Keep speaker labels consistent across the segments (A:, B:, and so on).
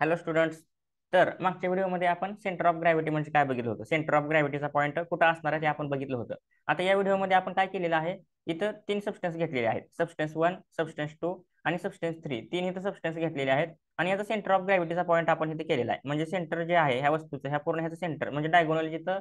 A: hello students तर मागच्या व्हिडिओमध्ये आपण सेंटर ऑफ ग्रॅव्हिटी म्हणजे काय बघितलं होतं सेंटर ऑफ ग्रॅव्हिटीचा पॉईंट कुठं असणार आहे ते आपण बघितलं होतं आता या व्हिडिओमध्ये आपण काय केलेलं आहे इथं तीन सबस्टन्स घेतलेले आहेत सबस्टन्स वन सबस्टन्स टू आणि सबस्टन्स थ्री तीन इथं सबस्टन्स घेतलेले आहेत आणि याचा सेंटर ऑफ ग्रॅव्हिटीचा पॉईंट आपण इथे केलेला आहे म्हणजे सेंटर जे आहे ह्या वस्तूचं ह्या पूर्ण ह्याचं सेंटर म्हणजे डायगोनल जिथं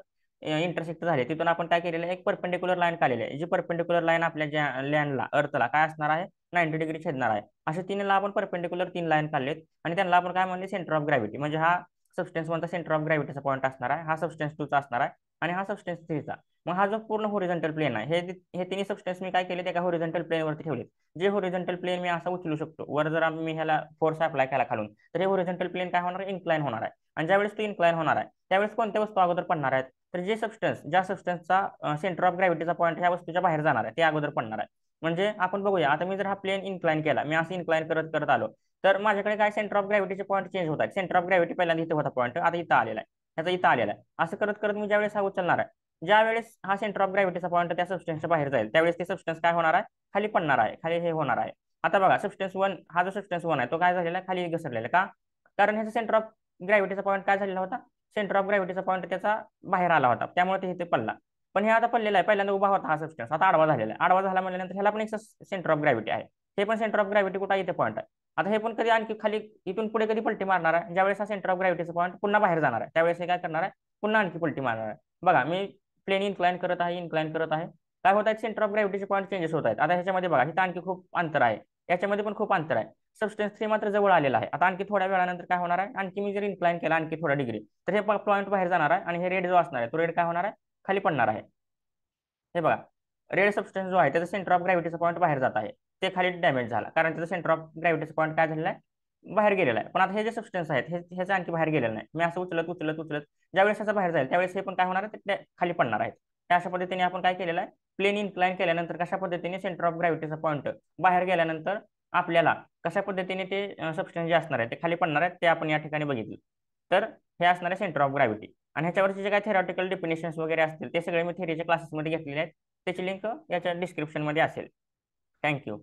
A: इंटरसेक्ट झाले तिथून आपण काय केलेलं आहे एक परपेंडिक्युलर लाईन काढलेलं आहे जी परपेंडिक्युलर लाईन आपल्या ज्या लँडला अर्थला काय असणार आहे नाईन्टी डिग्री छेदणार आहे अशा तीनला आपण परपेंडिक्युलर तीन लाईन काढलेत आणि त्यांना आपण काय म्हणले सेंटर ऑफ ग्रॅव्हिटी म्हणजे हा सबस्टन्स वनचा सेंटर ऑफ ग्रॅव्हिटीचा पॉईंट असणार आहे हा सबस्टेन्स टूचा असणार आहे आणि हा सबस्टन्स थ्रीचा मग हा जो पूर्ण होरिजेंटल प्लेन आहे हे हे तिन्ही सबस्टन्स मी काय केले ते का प्लेनवरती ठेवले जे होरिझॉन्टल प्लेन मी असा उचलू शकतो वर जर मी ह्याला फोर्स अप्लाय केला खालून तर हे होरिजेंटल प्लेन काय होणार इन्क्लाइन होणार आहे आणि ज्यावेळेस तो इन्क्लाइन होणार आहे त्यावेळेस कोणत्या वस्तू अगोदर पडणार आहेत तर जे सबस्टन्स ज्या सबस्टन्सचा सेंटर ऑफ ग्रॅव्हिटीचा पॉईंट ह्या वस्तूच्या बाहेर जाणार आहे ते अगोदर पडणार आहे म्हणजे आपण बघूया आता मी जर हा प्लेन इन्क्लाइन केला मी असं इन्क्लाइन करत करत आलो तर माझ्याकडे काय सेंटर ऑफ ग्रॅव्हिटीचे पॉईंट चेंज होतात सेंटर ऑफ ग्रॅव्हिटी पहिल्यांदा इथे होता पॉईंट आता इथं आलेला आहे त्याचा इथं आलेला आहे असं करत करत मी ज्यावेळेस हा उचलणार आहे ज्यावेळेस हा सेंटर ऑफ ग्रॅव्हिटीचा पॉईंट त्या सबस्टन्सच्या बाहेर जाईल त्यावेळेस ते सबस्टन्स काय होणार आहे खाली पडणार आहे खाली हे होणार आहे आता बघा सबस्टन्स वन हा जो सबस्टन्स वन आहे तो काय झालेला खाली घसरलेला का कारण ह्याचा सेंटर ऑफ ग्रॅव्हिटीचा पॉईंट काय झालेला होता सेंटर ऑफ ग्रॅव्हिटीचा पॉईंट त्याचा बाहेर आला होता त्यामुळे ते इथे पडला पण हे आता पडलेलं आहे पहिल्यांदा उभा होता हा सबस्टन्स आता आडवा झालेला आहे आडवा झाला म्हटल्यानंतर ह्याला पण एक सेंटर ऑफ ग्रॅव्हिटी आहे हे पण सेंटर ऑफ ग्रॅव्हिटी कुठं इथे पॉईंट आहे आता हे पण कधी आणखी खाली इथून पुढे कधी पलटी मारणार आहे ज्यावेळेस हा सेंटर ऑफ ग्रॅव्हिटीचा पॉईंट पुन्हा बाहेर जाणार आहे त्यावेळेस हे काय करणार आहे पुन्हा आणखी पलटी मारणार आहे बघा मी प्लेन इन्क्लाइन करत आहे इन्क्लाइन करत आहे काय होत आहे सेंटर ऑफ ग्रॅव्हिटीचे पॉईंट चेंजेस होत आहेत आता ह्याच्यामध्ये बघा इथं आणखी खूप अंतर आहे याच्यामध्ये पण खूप अंतर आहे सबस्टेन्स थ्री मात्र जवळ आलेला आहे आता आणखी थोड्या वेळानंतर काय होणार आहे आणखी मी जर इन्क्लाइन केला आणखी थोडा डिग्री तर हे पॉईंट बाहेर जाणार आहे आणि हे रेड जो असणार आहे तो रेड काय होणार आहे खाली पडणार आहे हे बघा रेड सबस्टन्स जो आहे त्याचा सेंटर ऑफ ग्रॅव्हिटीचा पॉईंट बाहेर जात आहे ते खाली डॅमेज झाला कारण त्याचा सेंटर ऑफ ग्रॅव्हिटीचा पॉईंट काय झालेला आहे बाहेर गेलेला आहे पण आता हे जे सबस्टन्स आहेत हे ह्याचं आणखी बाहेर गेलेलं नाही मी असं उचलत उचलत उचलत ज्यावेळेस त्याचा बाहेर जाईल त्यावेळेस हे पण काय होणार आहे ते खाली पडणार आहेत त्या अशा पद्धतीने आपण काय केलेलं आहे प्लेन इन्क्लाइन केल्यानंतर कशा पद्धतीने सेंटर ऑफ ग्रॅव्हिटीचा पॉईंट बाहेर गेल्यानंतर आपल्याला कशा पद्धतीने ते सबस्टन्स जे असणार आहे ते खाली पडणार आहेत ते आपण या ठिकाणी बघितलं तर हे असणार आहे सेंटर ऑफ ग्रॅव्हिटी आणि ह्याच्यावरचे जे काय थेरॉटिकल डेफिनेशन्स वगैरे असतील ते सगळे मी थेरीच्या क्लासेसमध्ये घेतलेले आहेत त्याची लिंक याच्या डिस्क्रिप्शनमध्ये असेल थँक्यू